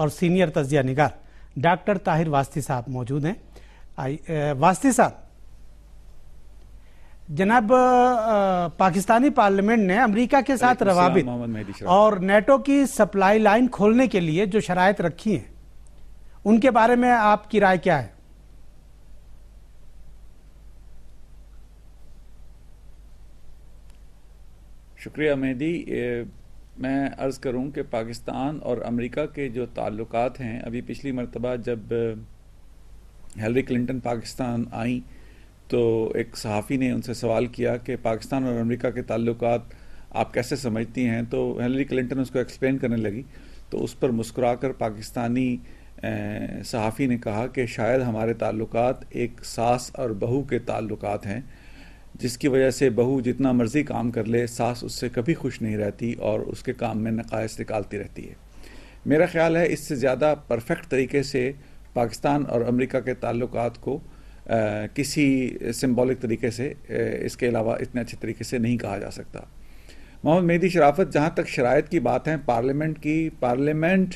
और सीनियर तजिया निगार डॉक्टर ताहिर वास्ती साहब मौजूद हैं वास्ती साहब जनाब पाकिस्तानी पार्लियामेंट ने अमेरिका के साथ रवाबित और नेटो की सप्लाई लाइन खोलने के लिए जो शराय रखी है उनके बारे में आपकी राय क्या है शुक्रिया मेहदी मैं अर्ज़ करूं कि पाकिस्तान और अमेरिका के जो ताल्लुक हैं अभी पिछली मरतबा जब हेलरी क्लिंटन पाकिस्तान आई तो एक सहाफ़ी ने उनसे सवाल किया कि पाकिस्तान और अमेरिका के ताल्लुक आप कैसे समझती हैं तो हेलरी क्लिंटन उसको एक्सप्लेन करने लगी तो उस पर मुस्कुरा कर पाकिस्तानी सहाफ़ी ने कहा कि शायद हमारे ताल्लुक एक सास और बहू के ताल्लुक हैं जिसकी वजह से बहू जितना मर्ज़ी काम कर ले सास उससे कभी खुश नहीं रहती और उसके काम में नकायस निकालती रहती है मेरा ख्याल है इससे ज़्यादा परफेक्ट तरीके से पाकिस्तान और अमेरिका के ताल्लुक को आ, किसी सिंबॉलिक तरीके से इसके अलावा इतने अच्छे तरीके से नहीं कहा जा सकता मोहम्मद मेहदी शराफत जहाँ तक शरात की बात है पार्लियामेंट की पार्लियामेंट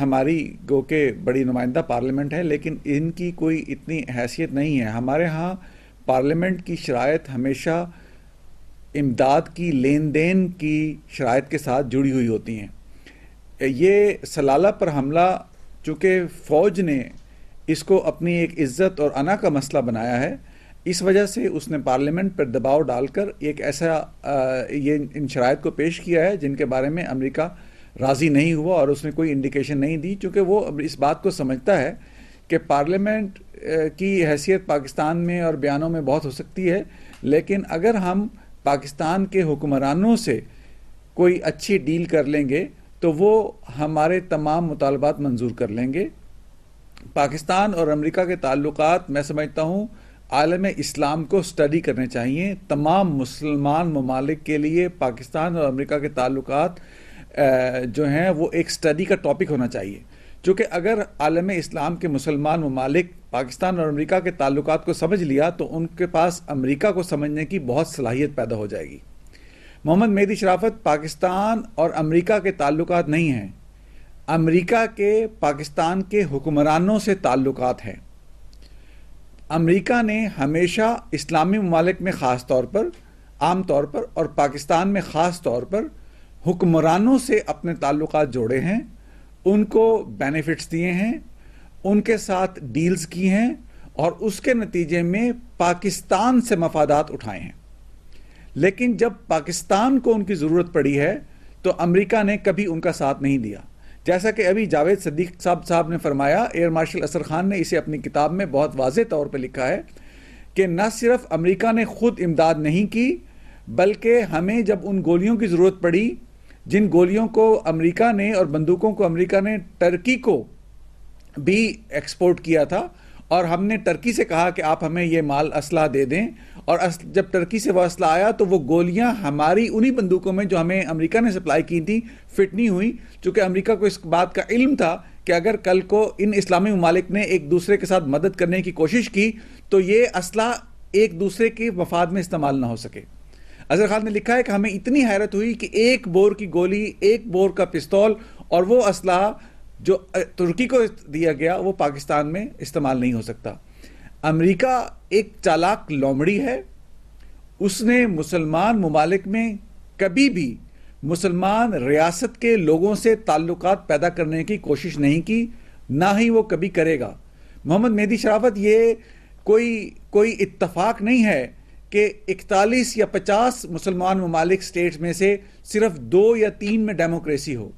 हमारी गो के बड़ी नुमाइंदा पार्लियामेंट है लेकिन इनकी कोई इतनी हैसियत नहीं है हमारे यहाँ पार्लियामेंट की शरात हमेशा इमदाद की लेन देन की शरात के साथ जुड़ी हुई होती हैं ये सलाला पर हमला चूँकि फ़ौज ने इसको अपनी एक इज़्ज़त और अना का मसला बनाया है इस वजह से उसने पार्लियामेंट पर दबाव डालकर एक ऐसा ये इन शरात को पेश किया है जिनके बारे में अमेरिका राज़ी नहीं हुआ और उसने कोई इंडिकेशन नहीं दी चूँकि वो इस बात को समझता है कि पार्लियामेंट की हैसियत पाकिस्तान में और बयानों में बहुत हो सकती है लेकिन अगर हम पाकिस्तान के हुक्मरानों से कोई अच्छी डील कर लेंगे तो वो हमारे तमाम मुतालबात मंजूर कर लेंगे पाकिस्तान और अमेरिका के ताल्लुक मैं समझता हूँ आलम इस्लाम को स्टडी करने चाहिए तमाम मुसलमान ममालिक के लिए पाकिस्तान और अमेरिका के ताल्लुक जो हैं वो एक स्टडी का टॉपिक होना चाहिए चूँकि अगर आलम इस्लाम के मुसलमान ममालिक पाकिस्तान और अमेरिका के ताल्लुक को समझ लिया तो उनके पास अमेरिका को समझने की बहुत सलाहियत पैदा हो जाएगी मोहम्मद मेहदी शराफत पाकिस्तान और अमेरिका के ताल्लुक नहीं हैं अमेरिका के पाकिस्तान के हुक्मरानों से ताल्लुक हैं अमेरिका ने हमेशा इस्लामी ममालिक में ख़ास तौर पर आम तौर पर और पाकिस्तान में ख़ास तौर पर हुक्मरानों से अपने ताल्लुक जोड़े हैं उनको बेनिफिट्स दिए हैं उनके साथ डील्स की हैं और उसके नतीजे में पाकिस्तान से मफादात उठाए हैं लेकिन जब पाकिस्तान को उनकी ज़रूरत पड़ी है तो अमेरिका ने कभी उनका साथ नहीं दिया जैसा कि अभी जावेद सदीक साहब साहब ने फरमाया एयर मार्शल असर खान ने इसे अपनी किताब में बहुत वाज तौर पर लिखा है कि न सिर्फ अमेरिका ने खुद इमदाद नहीं की बल्कि हमें जब उन गोलियों की ज़रूरत पड़ी जिन गोलियों को अमेरिका ने और बंदूकों को अमेरिका ने टर्की को भी एक्सपोर्ट किया था और हमने टर्की से कहा कि आप हमें ये माल असला दे दें और अस, जब टर्की से वह असला आया तो वो गोलियां हमारी उन्हीं बंदूकों में जो हमें अमेरिका ने सप्लाई की थी फिट नहीं हुई चूँकि अमेरिका को इस बात का इल्म था कि अगर कल को इन इस्लामी ममालिक ने एक दूसरे के साथ मदद करने की कोशिश की तो ये असला एक दूसरे के मफाद में इस्तेमाल ना हो सके अजहर खान ने लिखा है कि हमें इतनी हैरत हुई कि एक बोर की गोली एक बोर का पिस्तौल और वो असलाह जो तुर्की को दिया गया वो पाकिस्तान में इस्तेमाल नहीं हो सकता अमेरिका एक चालाक लोमड़ी है उसने मुसलमान ममालिक में कभी भी मुसलमान रियासत के लोगों से ताल्लुक पैदा करने की कोशिश नहीं की ना ही वो कभी करेगा मोहम्मद मेहदी शराफत ये कोई कोई इत्तफाक नहीं है कि 41 या 50 मुसलमान ममालिक स्टेट में से सिर्फ दो या तीन में डेमोक्रेसी हो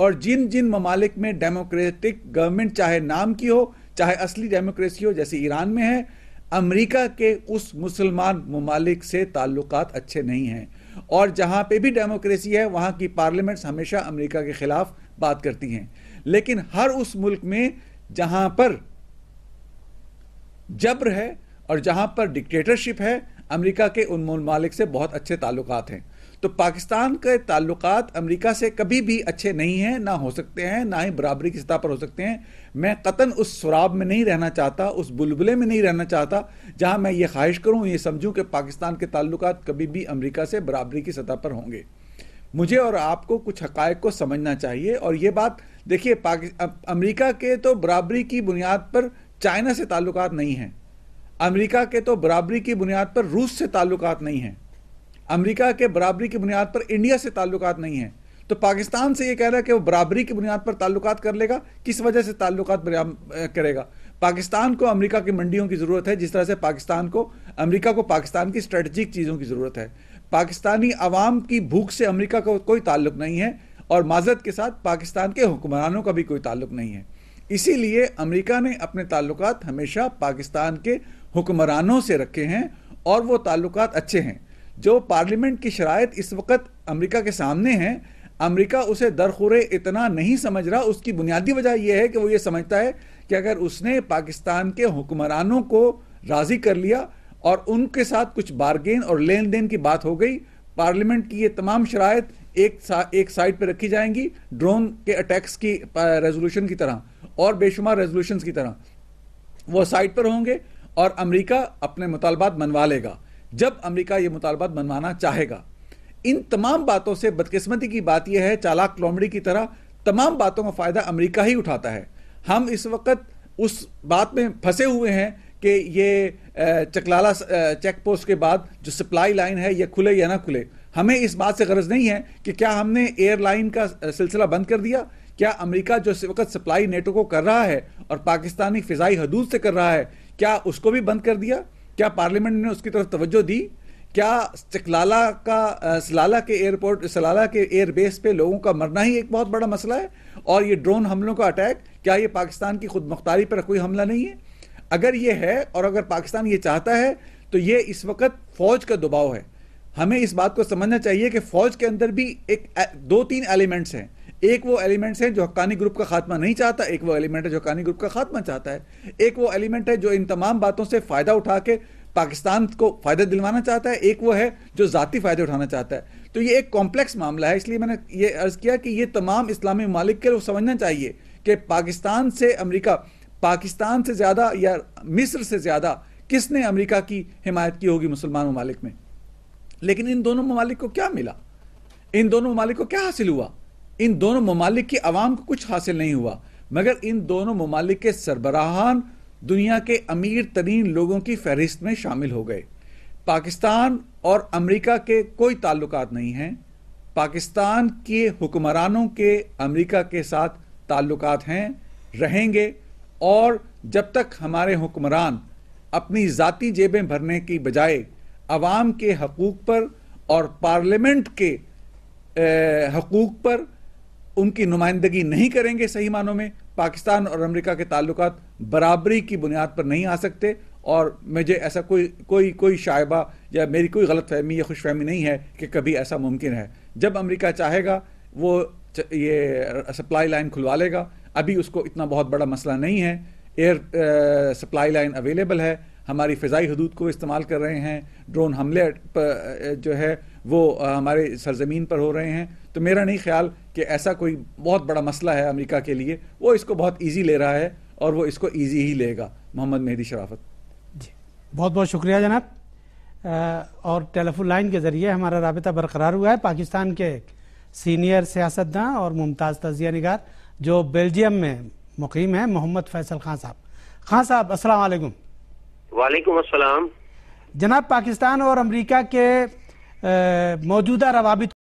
और जिन जिन ममालिक में डेमोक्रेटिक गवर्नमेंट चाहे नाम की हो चाहे असली डेमोक्रेसी हो जैसे ईरान में है अमेरिका के उस मुसलमान ममालिक से ताल्लुक अच्छे नहीं हैं और जहां पे भी डेमोक्रेसी है वहां की पार्लियामेंट्स हमेशा अमेरिका के ख़िलाफ़ बात करती हैं लेकिन हर उस मुल्क में जहां पर जब्र है और जहां पर डिक्टेटरशिप है अमेरिका के उन मालिक से बहुत अच्छे ताल्लुक हैं तो पाकिस्तान के ताल्लुक अमेरिका से कभी भी अच्छे नहीं हैं ना हो सकते हैं ना ही बराबरी की सतह पर हो सकते हैं मैं कतन उस शराब में नहीं रहना चाहता उस बुलबुले में नहीं रहना चाहता जहां मैं ये ख्वाहिश करूं ये समझूं कि पाकिस्तान के ताल्लुक कभी भी अमरीका से बराबरी की सतह पर होंगे मुझे और आपको कुछ हक़ को समझना चाहिए और ये बात देखिए अमरीका के तो बराबरी की बुनियाद पर चाइना से ताल्लुक नहीं हैं अमेरिका के तो बराबरी की बुनियाद पर रूस से ताल्लुकात नहीं हैं अमेरिका के बराबरी की बुनियाद पर इंडिया से ताल्लुकात नहीं है तो पाकिस्तान से ये कह रहा है कि वो बराबरी की बुनियाद पर ताल्लुकात कर लेगा किस वजह से ताल्लुकात करेगा पाकिस्तान को अमेरिका की मंडियों की ज़रूरत है जिस तरह से पाकिस्तान को अमेरिका को पाकिस्तान की स्ट्रेटजिक चीज़ों की ज़रूरत है पाकिस्तानी आवाम की भूख से अमेरिका का को कोई ताल्लुक नहीं है और माजरत के साथ पाकिस्तान के हुक्मरानों का भी कोई ताल्लुक नहीं है इसीलिए अमेरिका ने अपने ताल्लुक हमेशा पाकिस्तान के हुक्मरानों से रखे हैं और वो ताल्लुक अच्छे हैं जो पार्लियामेंट की शराय इस वक्त अमरीका के सामने हैं अमरीका उसे दरखुरे इतना नहीं समझ रहा उसकी बुनियादी वजह यह है कि वो ये समझता है कि अगर उसने पाकिस्तान के हुक्मरानों को राज़ी कर लिया और उनके साथ कुछ बारगेन और लेन देन की बात हो गई पार्लियामेंट की ये तमाम शराय एक सा, एक साइड पे रखी जाएंगी ड्रोन के अटैक्स की रेजोल्यूशन की तरह और बेशुमार रेजोल्यूशन की तरह वो साइड पर होंगे और अमेरिका अपने मुतालबात मनवा लेगा जब अमेरिका ये मुतालबात मनवाना चाहेगा इन तमाम बातों से बदकिस्मती की बात यह है चालाक लोमड़ी की तरह तमाम बातों का फ़ायदा अमेरिका ही उठाता है हम इस वक्त उस बात में फंसे हुए हैं कि ये चकलाला चेक पोस्ट के बाद जो सप्लाई लाइन है ये खुले या ना खुले हमें इस बात से गरज नहीं है कि क्या हमने एयरलाइन का सिलसिला बंद कर दिया क्या अमेरिका जो इस वक्त सप्लाई नेटो को कर रहा है और पाकिस्तानी फिजाई हदूद से कर रहा है क्या उसको भी बंद कर दिया क्या पार्लियामेंट ने उसकी तरफ तवज्जो दी क्या चकलाला का सलाला के एयरपोर्ट सलाला के एयरबेस पे लोगों का मरना ही एक बहुत बड़ा मसला है और ये ड्रोन हमलों का अटैक क्या ये पाकिस्तान की खुद मुख्तारी पर कोई हमला नहीं है अगर ये है और अगर पाकिस्तान ये चाहता है तो ये इस वक्त फौज का दबाव है हमें इस बात को समझना चाहिए कि फौज के अंदर भी एक दो तीन एलिमेंट्स हैं एक वो एलिमेंट्स हैं जो हक्कानी ग्रुप का खात्मा नहीं चाहता एक वो एलिमेंट है जो हक्कानी ग्रुप का खात्मा चाहता है एक वो एलिमेंट है जो इन तमाम बातों से फ़ायदा उठा के पाकिस्तान को फ़ायदा दिलवाना चाहता है एक वो है जो ज़ाती फ़ायदे उठाना चाहता है तो ये एक कॉम्प्लेक्स मामला है इसलिए मैंने ये अर्ज़ किया कि ये तमाम इस्लामी ममालिक लोग समझना चाहिए कि पाकिस्तान से अमरीका पाकिस्तान से ज़्यादा या मिस्र से ज़्यादा किसने अमरीका की हिमायत की होगी मुसलमान ममालिक में लेकिन इन दोनों ममालिक को क्या मिला इन दोनों ममालिक को क्या हासिल हुआ इन दोनों ममालिक की आवाम को कुछ हासिल नहीं हुआ मगर इन दोनों ममालिक के सरबराहान दुनिया के अमीर तरीन लोगों की फहरिस्त में शामिल हो गए पाकिस्तान और अमरीका के कोई ताल्लुक नहीं हैं पाकिस्तान के हुक्मरानों के अमरीका के साथ ताल्लुक हैं रहेंगे और जब तक हमारे हुक्मरान अपनी जतीी जेबें भरने की बजाय आवाम के हकूक़ पर और पार्लियामेंट के हकूक़ पर उनकी नुमाइंदगी नहीं करेंगे सही मानों में पाकिस्तान और अमेरिका के ताल्लुक बराबरी की बुनियाद पर नहीं आ सकते और मुझे ऐसा कोई कोई कोई शायबा या मेरी कोई गलत फहमी या खुश फहमी नहीं है कि कभी ऐसा मुमकिन है जब अमेरिका चाहेगा वो ये सप्लाई लाइन खुलवा लेगा अभी उसको इतना बहुत बड़ा मसला नहीं है एयर सप्लाई लाइन अवेलेबल है हमारी फ़जाई हदूद को इस्तेमाल कर रहे हैं ड्रोन हमले जो है वो हमारे सरजमीन पर हो रहे हैं तो मेरा नहीं ख्याल कि ऐसा कोई बहुत बड़ा मसला है अमेरिका के लिए वो इसको बहुत ईजी ले रहा है और वो इसको ईजी ही लेगा मोहम्मद मेहदी शराफत जी बहुत बहुत शुक्रिया जनाब और टेलीफोन लाइन के ज़रिए हमारा रबता बरकरार हुआ है पाकिस्तान के सीनियर सियासतदान और मुमताज़ तजिया निगार जो बेल्जियम में मुकीम है मोहम्मद फैसल खान साहब खान साहब असलकुम वालेकुम असलम जनाब पाकिस्तान और अमरीका के मौजूदा रवाबित